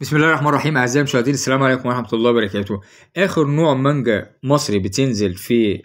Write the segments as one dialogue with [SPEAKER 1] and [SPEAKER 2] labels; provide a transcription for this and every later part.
[SPEAKER 1] بسم الله الرحمن الرحيم اعزائي المشاهدين السلام عليكم ورحمه الله وبركاته اخر نوع مانجا مصري بتنزل في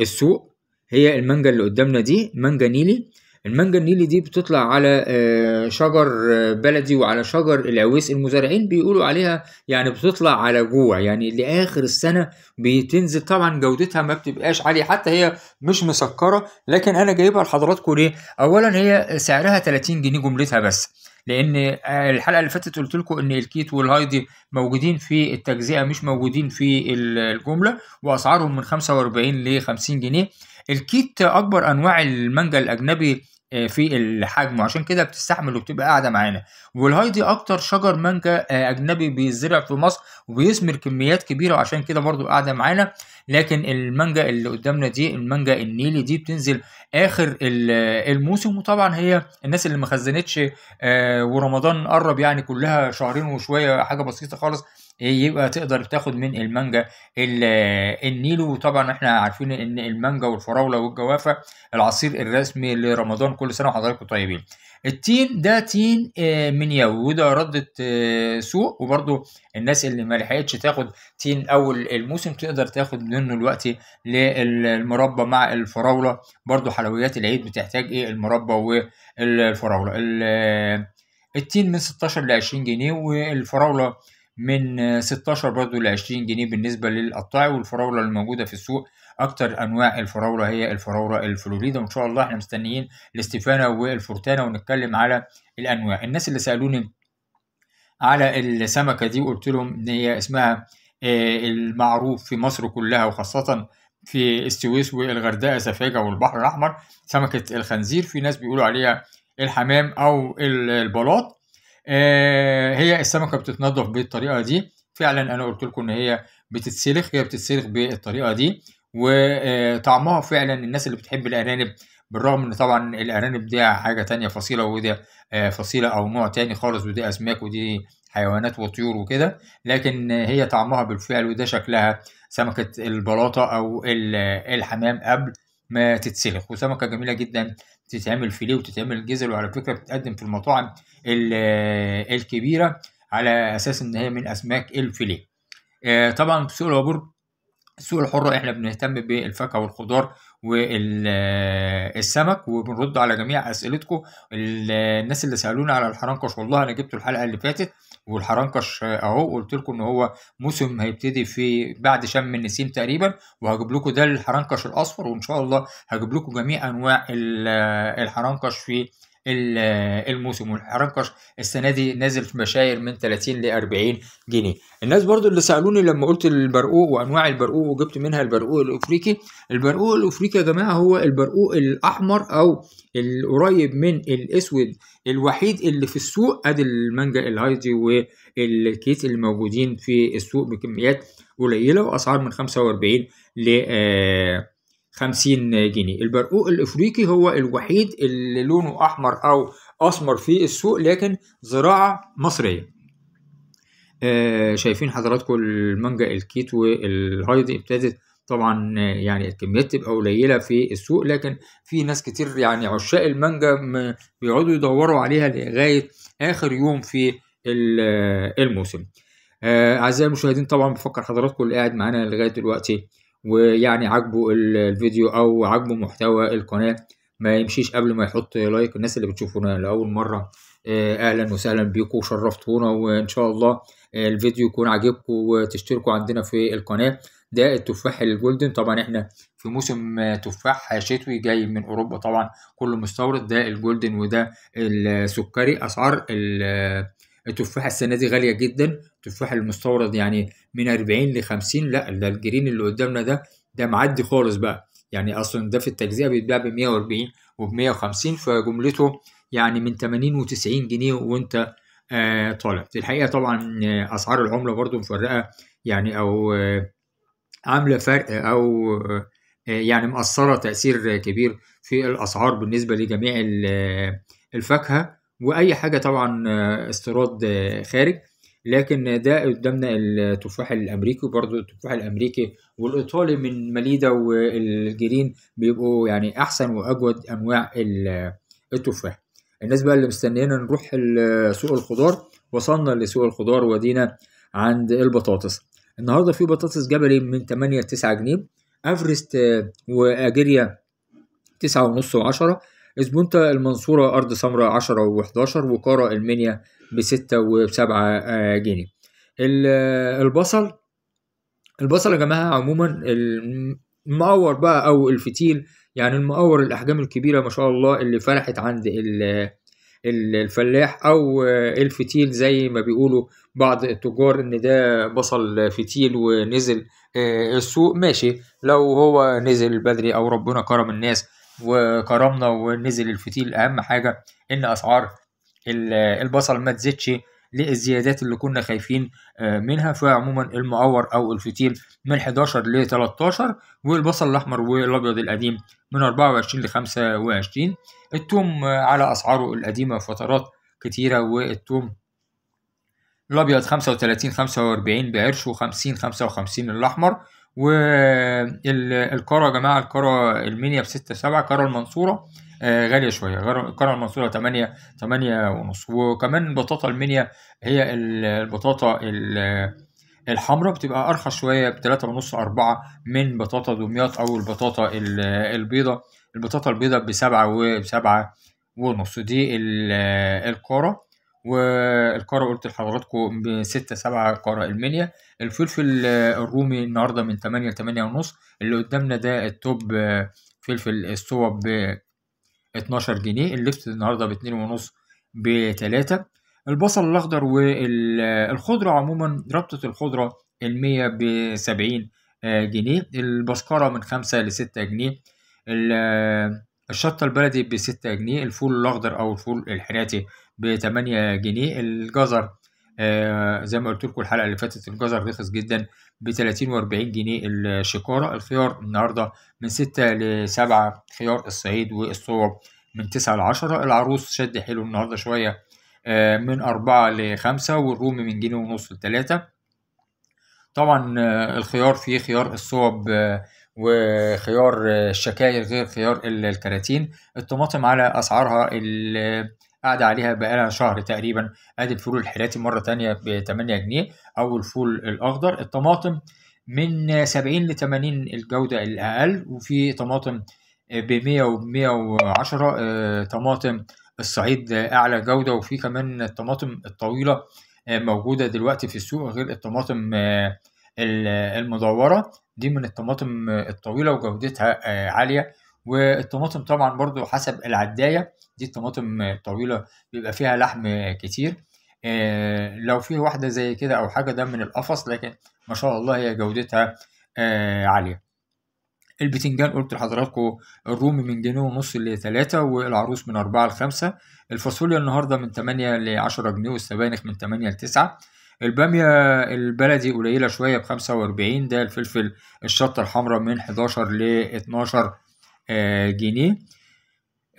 [SPEAKER 1] السوق هي المانجا اللي قدامنا دي مانجا نيلي المانجا النيلي دي بتطلع على آه، شجر آه، بلدي وعلى شجر العويس المزارعين بيقولوا عليها يعني بتطلع على جوع يعني لاخر السنه بتنزل طبعا جودتها ما بتبقاش عاليه حتى هي مش مسكره لكن انا جايبها لحضراتكم ليه اولا هي سعرها 30 جنيه جملتها بس لان آه، الحلقه اللي فاتت قلت لكم ان الكيت والهايدي موجودين في التجزئه مش موجودين في الجمله واسعارهم من 45 ل 50 جنيه الكيت اكبر انواع المانجا الاجنبي آه، في الحجم وعشان كده بتستحمل وبتبقى قاعده معانا والهايدي اكتر شجر مانجا آه، اجنبي بيزرع في مصر وبيثمر كميات كبيره وعشان كده برضو قاعده معانا لكن المانجا اللي قدامنا دي المانجا النيلي دي بتنزل اخر الموسم وطبعا هي الناس اللي ما خزنتش آه، ورمضان قرب يعني كلها شهرين وشويه حاجه بسيطه خالص إيه، يبقى تقدر تاخد من المانجا النيلو وطبعا احنا عارفين ان المانجا والفراوله والجوافه العصير الرسمي لرمضان كل سنه وحضراتكم طيبين التين ده تين آه، من يو وده ردة آه، سوق وبرده الناس اللي ما لحقتش تاخد تين اول الموسم تقدر تاخد منه الوقت للمربى مع الفراوله برده حلويات العيد بتحتاج ايه المربى والفراوله آه، التين من 16 ل 20 جنيه والفراوله من 16 برضو ل 20 جنيه بالنسبة للقطاعي والفراولة اللي موجودة في السوق أكتر أنواع الفراولة هي الفراولة الفلوريدا وإن شاء الله إحنا مستنيين الاستفانة والفورتانا ونتكلم على الأنواع الناس اللي سألوني على السمكة دي قلت لهم إن هي اسمها آه، المعروف في مصر كلها وخاصة في السويس والغردقة سفاجة والبحر الأحمر سمكة الخنزير في ناس بيقولوا عليها الحمام أو البلاط آه، هي السمكه بتتنضف بالطريقه دي فعلا انا قلت لكم ان هي بتتسلخ هي بتتسلخ بالطريقه دي وطعمها فعلا الناس اللي بتحب الارانب بالرغم ان طبعا الارانب دي حاجه تانية فصيله وده آه، فصيله او نوع تاني خالص ودي اسماك ودي حيوانات وطيور وكده لكن هي طعمها بالفعل وده شكلها سمكه البلاطه او الحمام قبل ما تتسلخ وسمكه جميله جدا تتعمل فيليه وتتعمل جزر وعلى فكره بتتقدم في المطاعم آه، الكبيره على اساس ان هي من اسماك الفيليه آه، طبعا في سوق العبور السوق الحر احنا بنهتم بالفاكهه والخضار والسمك آه، وبنرد على جميع اسئلتكم الناس اللي سالونا على الحرنكش والله انا جبته الحلقه اللي فاتت والحرنكش اهو قلت لكم ان هو موسم هيبتدي في بعد شم النسيم تقريبا وهجيب لكم ده الحرنكش الاصفر وان شاء الله هجيب لكم جميع انواع الحرنكش في الموسم والحرنكش السنه دي نازل في مشاير من 30 ل 40 جنيه الناس برضو اللي سالوني لما قلت البرقوق وانواع البرقوق وجبت منها البرقوق الافريقي البرقوق الافريقي يا جماعه هو البرقوق الاحمر او القريب من الاسود الوحيد اللي في السوق ادي المانجا الهايدي والكيت اللي موجودين في السوق بكميات قليله واسعار من 45 ل آه، 50 جنيه البرقوق الافريقي هو الوحيد اللي لونه احمر او اسمر في السوق لكن زراعه مصريه آه شايفين حضراتكم المانجا الكيت والهايدي ابتدت طبعا يعني الكميات تبقى قليله في السوق لكن في ناس كتير يعني عشاق المانجا بيقعدوا يدوروا عليها لغايه اخر يوم في الموسم آه اعزائي المشاهدين طبعا بفكر حضراتكم اللي قاعد معانا لغايه دلوقتي ويعني عاجبه الفيديو او عاجبه محتوى القناه ما يمشيش قبل ما يحط لايك الناس اللي بتشوفونا لاول مره آه، اهلا وسهلا بيكم وشرفتونا وان شاء الله آه، الفيديو يكون عاجبكم وتشتركوا عندنا في القناه ده التفاح الجولدن طبعا احنا في موسم آه، تفاح شتوي جاي من اوروبا طبعا كله مستورد ده الجولدن وده السكري اسعار التفاح السنه دي غاليه جدا التفاح المستورد يعني من 40 ل 50 لا ده الجرين اللي قدامنا ده ده معدي خالص بقى يعني اصلا ده في التجزئه بيتباع ب 140 وب 150 فجملته يعني من 80 و90 جنيه وانت آه طالع الحقيقه طبعا آه، اسعار العمله برده مفرقه يعني او آه عامله فرق او آه، آه، يعني مأثره تأثير كبير في الأسعار بالنسبة لجميع الفاكهة وأي حاجة طبعا استيراد خارج لكن ده قدامنا التفاح الامريكي وبرضه التفاح الامريكي والايطالي من ماليدا والجرين بيبقوا يعني احسن واجود انواع التفاح الناس بقى اللي مستنينا نروح سوق الخضار وصلنا لسوق الخضار ودينا عند البطاطس النهارده في بطاطس جبلي من 8 ل 9 جنيه افرست واجيريا 9.5 ونص و10 اسبونتا المنصورة أرض سمراء عشرة وحداشر وقارة المنيا بستة 7 آه، جنيه البصل البصل يا جماعة عموما المقور بقى أو الفتيل يعني المقور الأحجام الكبيرة ما شاء الله اللي فرحت عند الفلاح أو الفتيل زي ما بيقولوا بعض التجار إن ده بصل فتيل ونزل آه، السوق ماشي لو هو نزل بدري أو ربنا كرم الناس وكرمنا ونزل الفتيل اهم حاجه ان اسعار البصل ما تزيدش للزيادات اللي كنا خايفين آه، منها فعموما المقور او الفتيل من 11 ل 13 والبصل الاحمر والابيض القديم من 24 ل 25 التوم آه، على اسعاره القديمه فترات كتيره والتوم الابيض 35 45 بعرش و50 55 الاحمر والكرة يا جماعه القاره المنيا ب 6 7 المنصوره آه، غاليه شويه كرة المنصوره 8 8 ونص وكمان البطاطا المنيا هي البطاطا الحمراء بتبقى ارخص شويه ب ونص 4 من بطاطا دمياط او البطاطا البيضاء البطاطا البيضاء بسبعة وبسبعة ونص دي القارة والقارة قلت لحضراتكم ب 6 7 قارة المنيا الفلفل الرومي النهارده من 8 ل 8 ونص اللي قدامنا ده التوب آه، فلفل استوى ب 12 جنيه اللبس النهارده ب 2 ونص ب 3 البصل الاخضر والخضره عموما ربطه الخضره المية ب 70 آه، جنيه البسكره من 5 ل 6 جنيه آه، الشطه البلدي ب 6 جنيه الفول الاخضر او الفول الحراتي ب 8 جنيه الجزر آه زي ما قلت لكم الحلقه اللي فاتت الجزر رخص جدا ب 30 و 40 جنيه الشكاره الخيار النهارده من 6 ل 7 خيار الصعيد والصوب من 9 ل 10 العروس شد حلو النهارده شويه آه من 4 ل 5 والرومي من جنيه ونص ل 3 طبعا آه، الخيار فيه خيار الصوب آه، وخيار آه، الشكاير غير خيار الكراتين الطماطم على اسعارها قاعدة عليها بقالها شهر تقريبا ادي الفول الحلاتي مره تانية ب 8 جنيه او الفول الاخضر الطماطم من 70 ل 80 الجوده الاقل وفي طماطم ب 100 و 110 طماطم الصعيد اعلى جوده وفي كمان الطماطم الطويله آه، موجوده دلوقتي في السوق غير الطماطم آه، المدوره دي من الطماطم الطويله وجودتها آه، عاليه والطماطم طبعا برضو حسب العدايه دي الطماطم طويله بيبقى فيها لحم كتير آه، لو في واحده زي كده او حاجه ده من القفص لكن ما شاء الله هي جودتها آه، عاليه البتنجان قلت لحضراتكم الرومي من جنيه ونص لتلاتة والعروس من أربعة لخمسة الفاصوليا النهاردة من تمانية لعشرة جنيه والسبانخ من تمانية لتسعة البامية البلدي قليلة شوية بخمسة وأربعين ده الفلفل الشطة الحمراء من حداشر لاتناشر آه، جنيه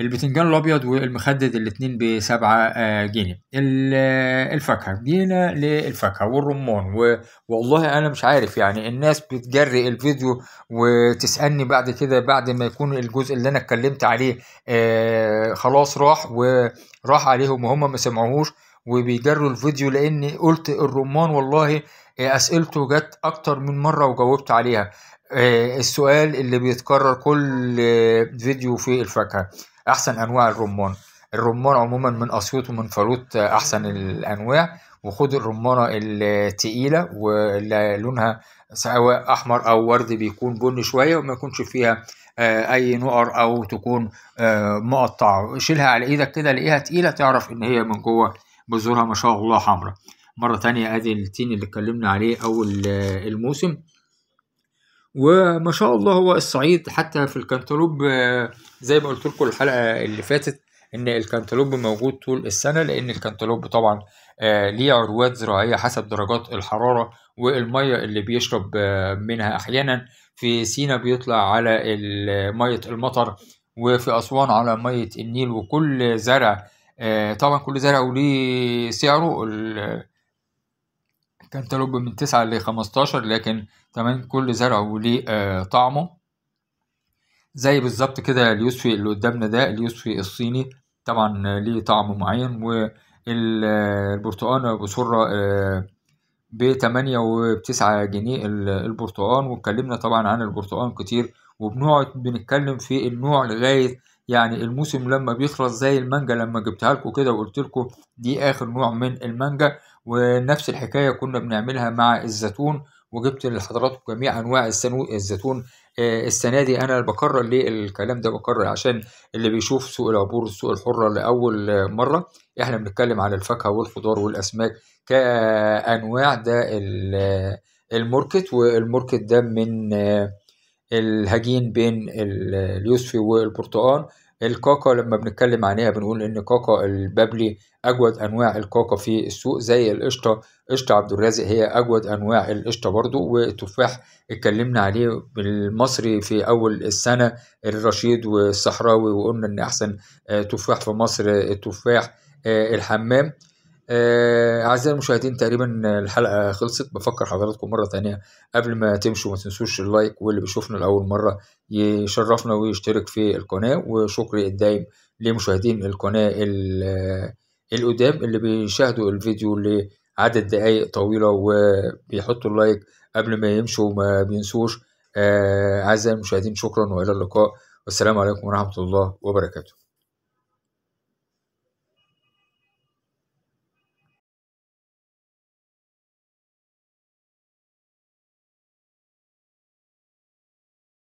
[SPEAKER 1] البتنجان الابيض والمخدد الاتنين 7 آه، جنيه آه، الفاكهة جينا للفاكهة والرمان والله انا مش عارف يعني الناس بتجري الفيديو وتسألني بعد كده بعد ما يكون الجزء اللي انا اتكلمت عليه خلاص راح وراح عليهم وهم ما سمعوهوش وبيجروا الفيديو لاني قلت الرمان والله اسئلته جت اكتر من مره وجاوبت عليها آه، السؤال اللي بيتكرر كل فيديو في الفاكهة أحسن أنواع الرمان الرمان عموما من أسيوط ومن فلوت آه، أحسن الأنواع وخد الرمانة التقيلة واللي لونها سواء أحمر أو ورد بيكون بني شوية وما يكونش فيها آه، أي نقر أو تكون مقطعة شيلها على إيدك كده لقيها تقيلة تعرف إن هي من جوه بذورها ما شاء الله حمراء مرة تانية أدي التين اللي اتكلمنا عليه أول الموسم وما شاء الله هو الصعيد حتى في الكنتالوب آه، زي ما قلت لكم الحلقه اللي فاتت ان الكنتالوب موجود طول السنه لان الكنتالوب طبعا آه، ليه عروات زراعيه حسب درجات الحراره والميه اللي بيشرب آه، منها احيانا في سينا بيطلع على ميه المطر وفي اسوان على ميه النيل وكل زرع طبعا كل زرع وليه سعره كانتالوب من 9 ل 15 لكن كمان كل زرع وليه آه، طعمه زي بالظبط كده اليوسفي اللي قدامنا ده اليوسفي الصيني طبعا ليه طعم معين والبرتقان بسرة آه، بتمانية وبتسعة جنيه البرتقان واتكلمنا طبعا عن البرتقان كتير وبنقعد بنتكلم في النوع لغاية يعني الموسم لما بيخلص زي المانجا لما جبتها لكم كده وقلت لكم دي اخر نوع من المانجا ونفس الحكاية كنا بنعملها مع الزيتون وجبت لحضراتكم جميع انواع السنو... الزيتون آه، السنه دي انا بكرر ليه الكلام ده بكرر عشان اللي بيشوف سوق العبور السوق الحره لاول مره احنا بنتكلم على الفاكهه والخضار والاسماك كانواع ده الماركت والماركت ده من آه، الهجين بين اليوسفي والبرتقال الكاكا لما بنتكلم عليها بنقول ان كاكا البابلي اجود انواع الكاكا في السوق زي القشطه قشطه عبد الرازق هي اجود انواع القشطه برضو والتفاح اتكلمنا عليه بالمصري في اول السنه الرشيد والصحراوي وقلنا ان احسن آه، تفاح في مصر التفاح آه، آه، الحمام آه، أعزائي المشاهدين تقريبا الحلقة خلصت بفكر حضراتكم مرة تانية قبل ما تمشوا ما تنسوش اللايك واللي بيشوفنا لأول مرة يشرفنا ويشترك في القناة وشكري الدايم لمشاهدين القناة القدام اللي بيشاهدوا الفيديو لعدد دقايق طويلة وبيحطوا اللايك قبل ما يمشوا ما بينسوش آه، أعزائي المشاهدين شكرا وإلى اللقاء والسلام عليكم ورحمة الله وبركاته